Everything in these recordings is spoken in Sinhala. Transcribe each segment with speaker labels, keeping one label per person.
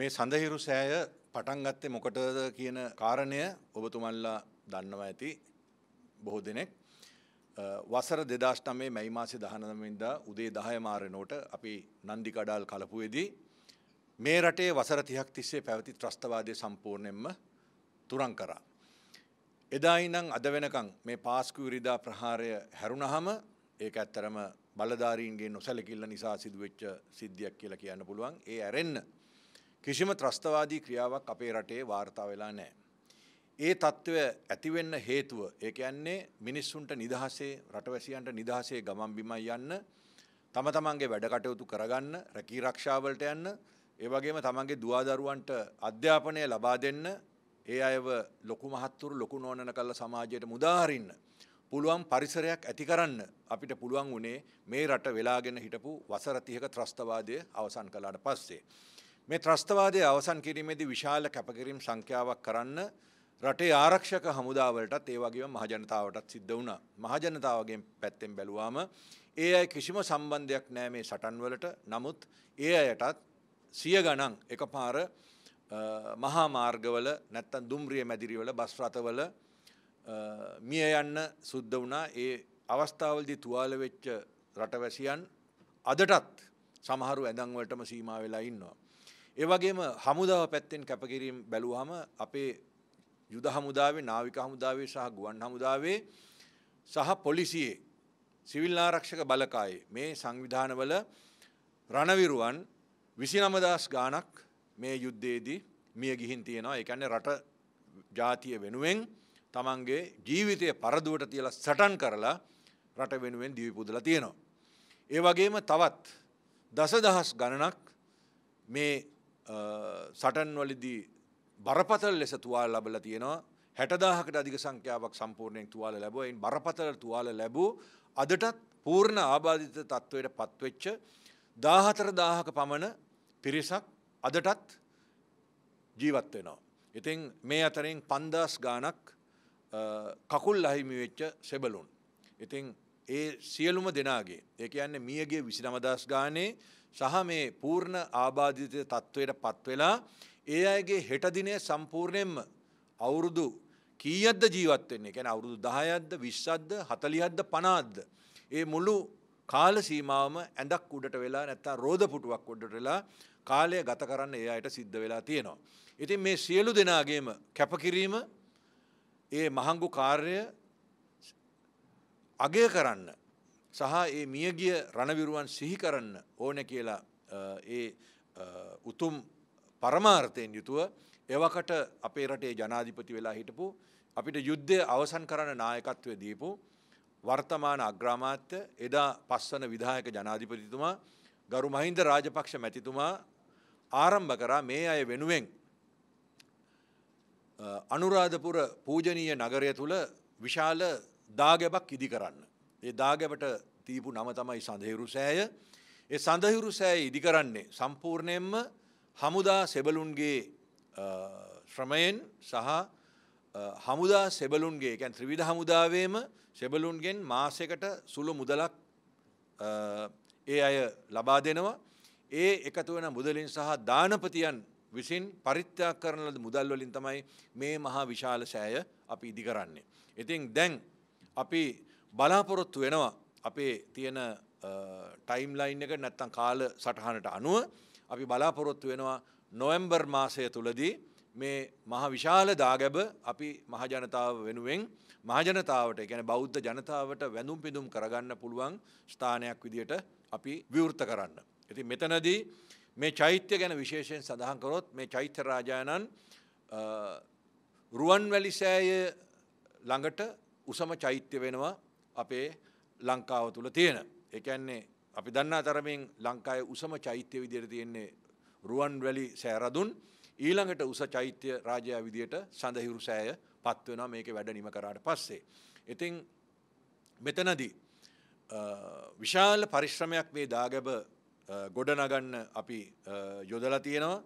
Speaker 1: මේ සඳහිරු සෑය පටන් ගත්තේ මොකටද කියන කාරණය ඔබතුමල්ලා දන්නවා ඇති බොහෝ දෙනෙක් වසර දෙදස්ටමේ මැයි මාසි දහනමින්ද උදේ දහය මාරනෝට අපි නන්දි කඩාල් කලපුවේදී මේ රටේ වසර තියක් තිස්සේ පැවති ත්‍රස්තවාදය සම්පූර්ණයෙන්ම තුරන් කරා. එදා ඉනම් අද වෙනකං මේ පාස්කූරිදා ප්‍රහාරය හැරුණහම ඒක ඇත්තරම බලධාරීන්ගේ නොසැලකිල්ල නිසා සිදුවෙච්ච සිද්ධියක් කියලා කියන්න පුළුවන් ඒ ඇරෙන්න්න කිසිම ත්‍රස්තවාදී ක්‍රියාවක් අපේ රටේ වාර්තා වෙලා නෑ. ඒ තත්ත්වය ඇතිවෙන්න හේතුව ඒ ඇන්නේ මිනිස්සුන්ට නිදහසේ රටවැසියන්ට නිදහසේ ගමන් බිමයි යන්න තම තමන්ගේ වැඩකටයුතු කරගන්න රැකී රක්ෂාවලට යන්න ඒවගේම තමන්ගේ දවාදරුවන්ට අධ්‍යාපනය ලබා දෙන්න ඒ අයව ලොකු මහත්තුරු ලොකු නෝනන කල්ල සමාජයට මුදාහරින්න. පුළුවන් පරිසරයක් ඇති කරන්න අපිට පුළුවන් වනේ මේ රට වෙලාගෙන හිටපු වසරතියක ත්‍රස්තවාදය අවසන් කලාට පස්සේ. මේ ත්‍රස්තවාදය අවසන් කිරීමේදී විශාල කැපකිරීම් සංඛ්‍යාවක් කරන්න රටේ ආරක්ෂක හමුදාවලටත් ඒ වගේම මහජනතාවටත් සිද්ධ වුණා. මහජනතාවගේ පැත්තෙන් බැලුවාම ඒ අය කිසිම සම්බන්ධයක් නැහැ මේ සටන් වලට. නමුත් ඒ අයටත් සිය ගණන් එකපාර මහා මාර්ගවල නැත්තම් දුම්රිය මැදිරිවල බස් රථවල මිය යන්න සුද්ධ වුණා. ඒ අවස්ථාවලදී තුවාල වෙච්ච රටවැසියන් අදටත් සමහරු ඇඳන් වලටම සීමා වෙලා ඉන්නවා. ඒවගේම හමුදාව පැත්තෙන් කැපකිරීම් බැලුවහම අපේ යුද හමුදාවේ නාවික හමුදාවේ සහ ගුවන් හමුදාවේ සහ පොලිසියේ සිවිල් ආරක්ෂක බලකායේ මේ සංවිධානවල රණවිරුවන් විසිනමදස් ගානක් මේ යුද්ධයේදී මිය ගිහින් තියෙනවා එකන්නේ රට ජාතිය වෙනුවෙන් තමන්ගේ ජීවිතය පරදුවට තියලා සටන් කරලා රට වෙනුවෙන් දිවිපුදලා තියෙනවා. ඒ වගේම තවත් දසදහස් ගණනක් මේ සටන් වලදී බරපතල ලෙස තුවාල ලබල තියෙනවා හැටදාහකට අධික සංඛ්‍යාවක් සම්පූර්ණයෙන් තුවාල ලැබුවයින් බරපතල තුවාල ලැබූ අදටත් පූර්ණ ආබාධිත තත්ත්වයට පත්වෙච්ච දාහතර දාහක පමණ පිරිසක් අදටත් ජීවත් වෙනවා. ඉතින් මේ අතරින් පන්දස් ගානක් කකුල් අහිමිවෙච්ච සෙබලුන්. ඉතින් ඒ සියලුම දෙනාගේ ඒ කියන්නේ මියගේ විසි නමදස් ගානේ සහ මේ පූර්ණ ආබාධිත තත්ත්වයට පත්වෙලා ඒ අයගේ හෙටදිනය සම්පූර්ණයෙන්ම අවුරුදු කීයද්ද ජීවත්වෙන්නේ ගැන අවුරුදු දහයද්ද විශ්සද්ද හතලියද්ද පනාද්ද. ඒ මුළු කාල සීමාවම ඇඳක් උඩට වෙලා නැත්තා රෝධ පුටුවක් උඩට වෙලා කාලය ගත කරන්න ඒ අයට සිද්ධ වෙලා තියෙනවා. ඉතින් මේ සියලු දෙනාගේම කැපකිරීම ඒ මහංගු කාර්ය අගය කරන්න සහ ඒ මියගිය රණවිරුවන් සිහිකරන්න ඕන කියලා ඒ උතුම් පරමාර්ථයෙන් යුතුව එවකට අපේ රටේ ජනාධිපති වෙලා හිටපු අපිට යුද්ධය අවසන් කරන නායකත්වය දීපු වර්තමාන අග්‍රාමාත්‍ය එදා පස්සන විධායක ජනාධිපතිතුමා ගරු මහින්ද රාජපක්ෂ මැතිතුමා ආරම්භ කරා මේ අය වෙනුවෙන් අනුරාධපුර පූජනීය නගරය තුළ විශාල දාගැබක් ඉදි කරන්න. ඒ දාගැබට තීපු නම තමයි සඳහිරු සෑය. ඒ සඳහිරු සෑය ඉදි කරන්නේ සම්පූර්ණයෙන්ම හමුදා සෙබලුන්ගේ ශ්‍රමයෙන් සහ හමුදා සෙබලුන්ගේ ගැන් ත්‍රවිධ හමුදාවේම සෙබලුන්ගෙන් මාසකට සුළු මුදලක් ඒ අය ලබා දෙනවා. ඒ එකතු වෙන මුදලින් සහ දානපතියන් විසින් පරිත්‍යාග කරන ලද මුදල් වලින් තමයි මේ මහා විශාල සෑය අපි ඉදි කරන්නේ. ඉතින් දැන් අපි බලාපොරොත්තු වෙනවා අපේ තියෙන ටයිම්ලයින් එක නැත්තං කාල සටහනට අනුව අපි බලාපොරොත්තු වෙනවා නොවම්බර් මාසය තුළදී මේ මහ විශාල දාගැබ අපි මහජනතාව වෙනුවෙන් මහජනතාවට ගැන බෞද්ධ ජනතාවට වැඳුම් පිදුම් කරගන්න පුළුවන් ස්ථානයක් විදියට අපි විවෘත කරන්න. ඇති මෙතනදී මේ චෛත්‍ය ගැන විශේෂයෙන් සඳහන්කරොත් මේ චෛත්‍ය රාජායනන් රුවන් වැලිසෑය ළඟට උසම චෛත්‍ය වෙනවා අපේ ලංකාව තුළ තියෙන. එකන්නේ අපි දන්නා තරමින් ලංකාය උසම චෛත්‍ය විදියට තියෙන්නේ රුවන් වැලි සෑරදුන් ඊළඟට උස චෛත්‍ය රාජයා විදියට සඳහිරු සෑය පත්වනා මේක වැඩ නිම කරාට පස්සේ. ඉතිං මෙතනදී විශාල පරිශ්‍රමයක් මේ දාගැබ ගොඩනගන්න අපි යොදලා තියෙනවා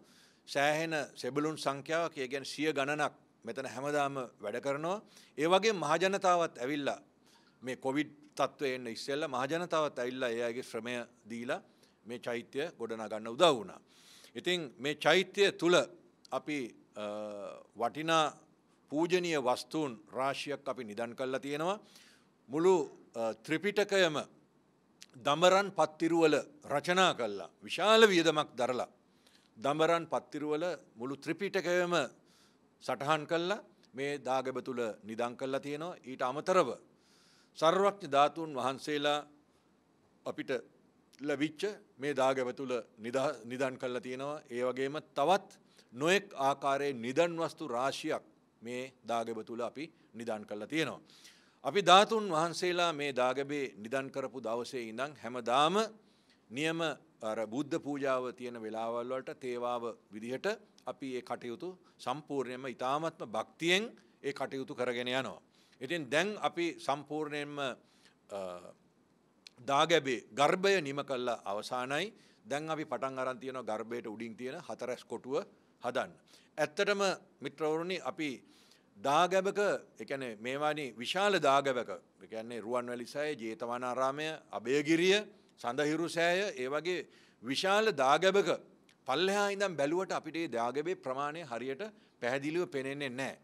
Speaker 1: සෑහෙන සෙබලුන් සංඛ්‍යාවක් ඒ ගැන සිය ගණනක් මෙතන හැමදාම වැඩ කරනවා ඒ වගේ මහජනතාවත් ඇවිල්ලා මේ කොවිඩ් තත්ත්වය එන්න ඉස්සෙල්ල මහජනතාවත් ඇල්ලා එයාගේ ශ්‍රමය දීලා මේ චෛත්‍යය ගොඩනගන්න උදව් වුණා. ඉතින් මේ චෛත්‍යය තුළ අපි වටිනා පූජනීය වස්තුූන් රාශියක් අපි නිදන් කල්ලා තියෙනවා. මුළු ත්‍රිපිටකයම දමරන් පත්තිරුවල රචනා කල්ලා විශාල වියදමක් දරලා. දමරන් පත්තිරුවල මුළු ත්‍රිපිටකයම සටහන් කල්ලා මේ දාගැබ තුළ නිදං කල්ලා තියෙනවා ඊට අමතරව සර්වඥ ධාතුන් වහන්සේලා අපිට ලැබිච්ච මේ දාගැව තුළ නිදන් කල්ලා තියෙනවා ඒ වගේම තවත් නොයෙක් ආකාරයේ නිදන් වස්තු රාශියක් මේ දාගැබ තුළ අපි නිදන් කල්ලා තියෙනවා. අපි ධාතුන් වහන්සේලා මේ දාගැබේ නිදන් කරපු දවසේ ඉඳන් හැමදාම නියම අර බුද්ධ පූජාව තියෙන වෙලාවල් වලට තේවාව විදිහට අපි ඒ කටයුතු සම්පූර්ණයෙන්ම ඊ타මත්ම භක්තියෙන් ඒ කටයුතු කරගෙන යනවා. ඉතින් දැන් අපි සම්පූර්ණයෙන්ම දාගැබේ ගර්භය නිම කල්ල අවසානයි දැන් අපි පටන් අරන් තියෙන ගර්භයට උඩින් තියෙන හතරැස් කොටුව හදන්න. ඇත්තටම මිත්‍රවරුණි අපි දාගැබක එකන මේවානි විශාල දාගැබක එකන්නේ රුවන් වැලිසය ජේතවනාරාමය අභයගිරිය සඳහිරු සෑය ඒ වගේ විශාල දාගැබක පල්ලහා ඉඳම් බැලුවට අපිට දාගැබේ ප්‍රමාණය හරියට පැහැදිලිව පෙනෙන්නේ නෑ.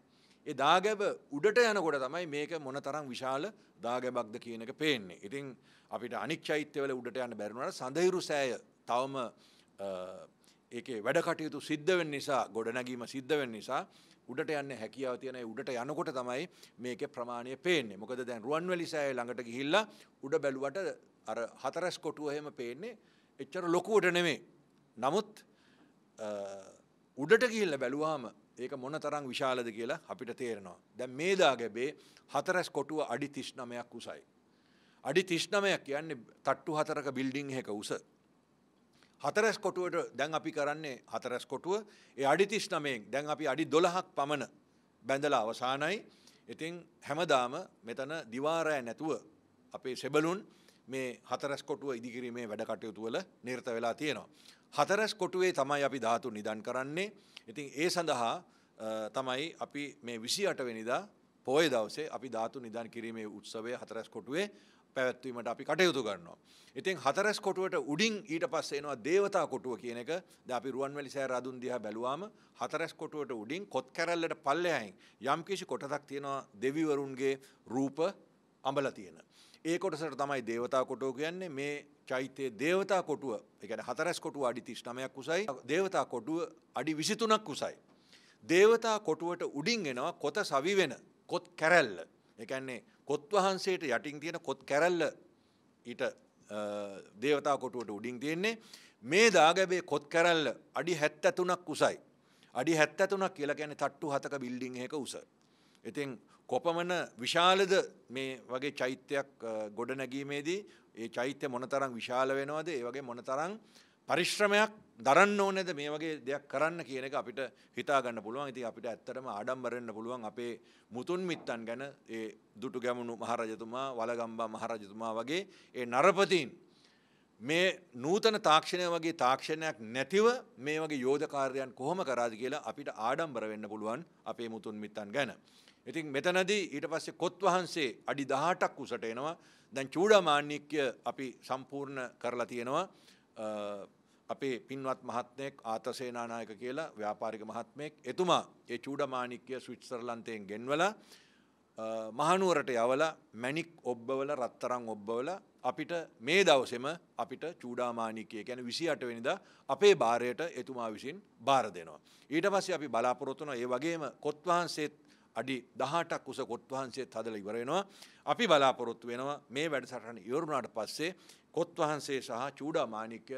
Speaker 1: ඒ දාගැබ උඩට යනකොට තමයි මේක මොන තරම් විශාල දාගැබක්ද කියනක පේන්නේ. ඉතින් අපිට අනික් චෛත්‍යවල උඩට යන්න බැරිුණාට සඳහිරු සෑය තවම ඒකේ වැඩ කටයුතු සිද්ධ වෙන්න නිසා ගොඩනැගීම සිද්ධ වෙන්න නිසා උඩට යන්න හැකියාව තියෙන උඩට යනකොට තමයි මේකේ ප්‍රමාණය පේන්නේ. මොකද දැන් රුවන්වැලි සෑය ළඟට ගිහිල්ලා උඩ බැලුවට අර හතරස් කොටුව එහෙම පේන්නේ එච්චර ලොකුවට නෙමෙයි. නමුත් උඩට ගිහිල්ලා බැලුවාම ඒක මොන තරං විශාලද කියලා අපිට තේරෙනවා. දැන් මේදා ගැබේ හතරැස් කොටුව අඩි තිශ්නමයක් උසයි. අඩි තිශ්නමයක් කියන්නේ තට්ටු හතරක බිල්ඩිං එක උස. හතරැස් කොටුවට දැන් අපි කරන්නේ හතරැස් කොටුව ඒ අඩි තිශ්නමයෙන් දැන් අපි අඩි දොළහක් පමණ බැඳලා අවසානයි. ඉතින් හැමදාම මෙතන දිවාරෑ නැතුව අපේ සෙබලුන් මේ හතරැස් කොටුව ඉදිකිරීමේ වැඩ කටයුතු වල නිර්ත වෙලා තියෙනවා. හතරැස් කොටුවේ තමයි අපි ධාතු නිදන් කරන්නේ ඉතින් ඒ සඳහා තමයි අපි මේ විසි අටවෙනිදා පෝය දවසේ අපි ධාතු නිධන් කිරීමේ උත්සවය හතරැස් කොටුවේ පැවැත්වීමට අපි කටයුතු ගන්නවා. ඉතින් හතරැස් කොටුවට උඩින් ඊට පස්සේ එනවා දේවතා කොටුව කියන එක දැන් අපි රුවන්වැලි සෑය රදුන් දිහා බැලුවාම හතරැස් කොටුවට උඩින් කොත් කැරැල්ලට පල්ලෙහායින් යම්කිසි කොටසක් තියෙනවා දෙවිවරුන්ගේ රූප අඹලා තියෙන. ඒ කොටසට තමයි දේවතා කොටුව කියන්නේ මේ චෛත්‍යයේ දේවතා කොටුව. ඒ කියන්නේ හතරස් කොටුව අඩි 39ක් උසයි. දේවතා කොටුව අඩි 23ක් උසයි. දේවතා කොටුවට උඩින් එනවා කොත සවි වෙන කොත් කැරැල්ල. ඒ කියන්නේ කොත් වහන්සේට යටින් තියෙන කොත් කැරැල්ල ඊට දේවතා කොටුවට උඩින් තියෙන්නේ මේ දාගැබේ කොත් කැරැල්ල අඩි 73ක් උසයි. අඩි 73ක් කියලා කියන්නේ තට්ටු හතක බිල්ඩින් එකක උස. ඉතින් කොපමන විශාලද මේ වගේ චෛත්‍යයක් ගොඩ නැගීමේදී ඒ චෛත්‍ය මොනතරං විශාල වෙනවාද ඒ වගේ මොනතරං පරිශ්‍රමයක් දරන්න ඕනෙද මේ වගේ දෙයක් කරන්න කියන එක අපිට හිතාගන්න පුළුවන් ඉති අපිට ඇත්තටම ආඩම්බරෙන්න්න පුළුවන් අපේ මුතුන් මිත්තන් ගැන ඒ දුටු ගැමුණු මහරජතුමා වලගම්බා මහරජතුමා වගේ ඒ නරපතින් මේ නූතන තාක්ෂණය වගේ තාක්ෂණයක් නැතිව මේ වගේ යෝධකාරයන් කොහොම කරාද කියලා අපිට ආඩම්බර වෙන්න පුළුවන් අපේ මුතුන් මිත්තන් ගැන. ඉතින් මෙතනදී ඊට පස්සේ කොත් වහන්සේ අඩි 18ක් උසට එනවා. දැන් චූඩාමාන්නික්‍ය අපි සම්පූර්ණ කරලා තියෙනවා. අපේ පින්වත් මහත්මයෙක් ආතසේනානායක කියලා ව්‍යාපාරික මහත්මයෙක් එතුමා ඒ චූඩාමාන්නික්‍ය ස්විට්සර්ලන්තයෙන් ගෙන්වලා මහනුවරට යවල මැනික් ඔබ්බවල රත්තරං ඔබ්බවල අපිට මේ දවසෙම අපිට චූඩාමානිකය ගැන විසි අටවෙනිද අපේ භාරයට එතුමා විසින් භාර දෙනවා. ඊට පස්සේ අපි බලාපොරොත්තුන ඒ වගේම කොත්වහන්සේත් අඩි දහටක් උස කොත්වහන්සේ හදල ඉවරෙනවා. අපි බලාපොරොත්තු වෙනවා මේ වැඩසටහන ඉවරුණාට පස්සේ කොත්වහන්සේ සහ චූඩාමානික්‍ය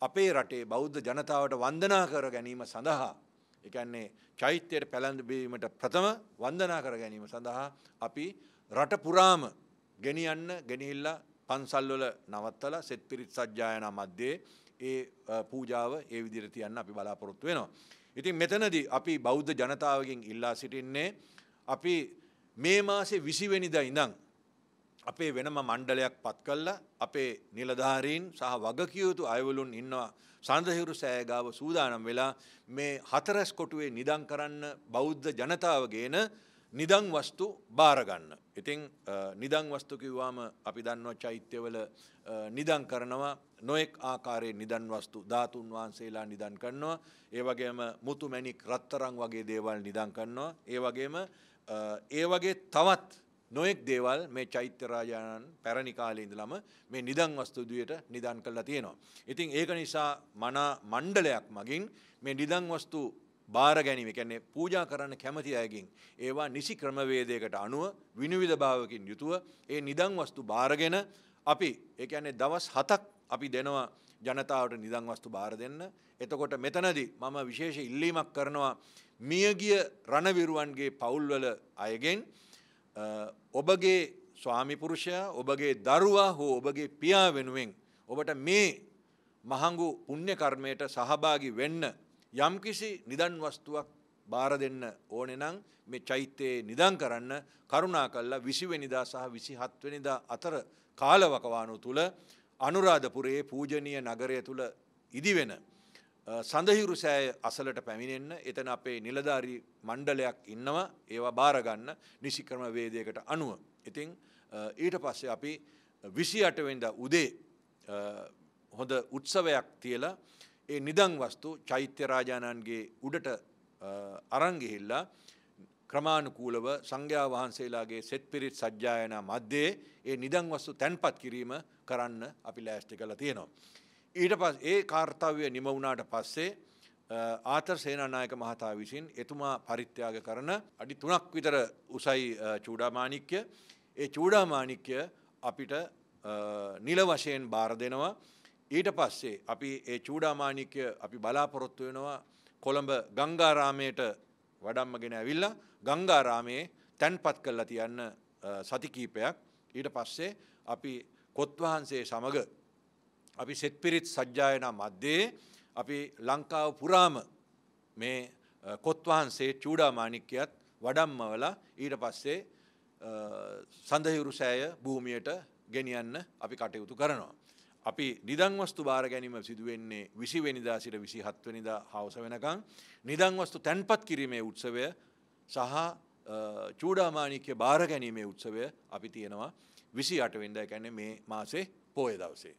Speaker 1: අපේ රටේ බෞද්ධ ජනතාවට වන්දනා කර ගැනීම සඳහා එකන්නේ චෛත්‍යයට පැළඳබීමට ප්‍රථම වන්දනා කර ගැනීම සඳහා අපි රට පුරාම ගෙනියන්න ගෙනහිල්ලා පන්සල්වල නවත්තල සෙත් පිරිත් සජ්ජායනා මධ්‍යේ ඒ පූජාව ඒ විදිර තියන්න අපි බලාපොරොත්තු වෙනවා. ඉතින් මෙතනදී අපි බෞද්ධ ජනතාවගෙන් ඉල්ලා සිටින්නේ අපි මේ මාසේ විසිවෙනිද ඉඳං අපේ වෙනම මණ්ඩලයක් පත් කල්ලා අපේ නිලධාරීන් සහ වගකියයුතු අයවලුන් ඉන්නවා සඳහිරු සෑගාව සූදානම් වෙලා මේ හතරැස් කොටුවේ නිදං කරන්න බෞද්ධ ජනතාවගේන නිදං වස්තු බාරගන්න. ඉතිං නිදං වස්තුකිව්වාම අපි දන්නවා චෛත්‍යවල නිදං කරනවා නොෙක් ආකාරයේ නිදන් වස්තු ධාතුන් වහන්සේලා නිදන් කරනවා. ඒවගේම මුතු මැනික් රත්තරං වගේ දේවල් නිදං කරනවා. ඒවගේම ඒ වගේ තවත් නොයෙක් දේවල් මේ චෛත්‍යරාජාණන් පැරණි කාලේ ඉඳලම මේ නිදන් වස්තුදියට නිදන් කරලා තියෙනවා. ඉතින් ඒක නිසා මනා මණ්ඩලයක් මගින් මේ නිදන් වස්තු බාර ගැනීම කියන්නේ පූජා කරන්න කැමති අයගෙන් ඒවා නිසි ක්‍රමවේදයකට අනුව විනිවිද භාවකින් යුතුව ඒ නිදන් වස්තු බාරගෙන අපි ඒ කියන්නේ දවස් 7ක් අපි දෙනවා ජනතාවට නිදන් වස්තු බාර දෙන්න. එතකොට මෙතනදී මම විශේෂ ඉල්ලීමක් කරනවා මියගිය රණවිරුවන්ගේ පවුල්වල අයගෙන් ඔබගේ ස්වාමිපුරුෂයා ඔබගේ දරුවා හෝ ඔබගේ පියා වෙනුවෙන් ඔබට මේ මහඟු පුුණ්‍ය කර්මයට සහභාගි වෙන්න යම්කිසි නිදන් වස්තුවක් බාර දෙන්න ඕනෙනං මේ චෛත්‍යයේ නිදන් කරන්න කරුණා කල්ලා විසිවෙනිදා සහ විසි හත්වනිදා අතර කාලවකවානු තුළ අනුරාධපුරයේ පූජනීය නගරය තුළ ඉදිවෙන. සඳහිරු සෑය අසලට පැමිණෙන්න එතන අපේ නිලධාරී මණ්ඩලයක් ඉන්නවා ඒවා බාරගන්න නිසික්‍රම වේදයකට අනුව. ඉතිං ඊට පස්සේ අපි විසි අටවෙන්ද උදේ හොඳ උත්සවයක් තියලා ඒ නිදං වස්තු චෛත්‍යරාජාණන්ගේ උඩට අරංගිහිල්ලා ක්‍රමාණුකූලව සංඝයා වහන්සේලාගේ සෙත් පිරිත් සජ්ජායනා මධ්‍යයේ ඒ නිදං වස්තු තැන්පත් කිරීම කරන්න අපි ලෑස්ටි කළ තියෙනවා. ඊට පස් ඒ කාර්තාවය නිම වුණාට පස්සේ ආතර් සේනානායක මහතා විසින් එතුමා පරිත්‍යාග කරන අඩි තුනක් විතර උසයි චූඩාමානික්‍ය ඒ චූඩාමානික්‍ය අපිට නිල වශයෙන් බාර දෙනවා ඊට පස්සේ අපි ඒ චූඩාමානික්‍ය අපි බලාපොරොත්තු වෙනවා කොළඹ ගංගාරාමයට වඩම්මගෙන ඇවිල්ලා ගංගාරාමයේ තැන්පත් කරලා තියන්න සතිකීපයක් ඊට පස්සේ අපි කොත්වහන්සේ සමඟ අපි සෙත් පිරිත් සජ්ජායනා මධ්‍යයේ අපි ලංකාව පුරාම මේ කොත්වහන්සේ චූඩාමානික්‍යයත් වඩම්මවල ඊට පස්සේ සඳහිවුරු සෑය භූමියට ගෙනියන්න අපි කටයුතු කරනවා. අපි නිදංවස්තු භාර ගැනීම සිදුවෙන්නේ විසිවෙනිදා සිට විසි හත්වනිදා හවස වෙනකං නිදංවස්තු තැන්පත් කිරීමේ උත්සවය සහ චූඩාමානික්‍ය භාර ගැනීමේ උත්සවය අපි තියෙනවා විසි අටවෙන්ඩ ැන මේ මාසේ පෝය දවසේ.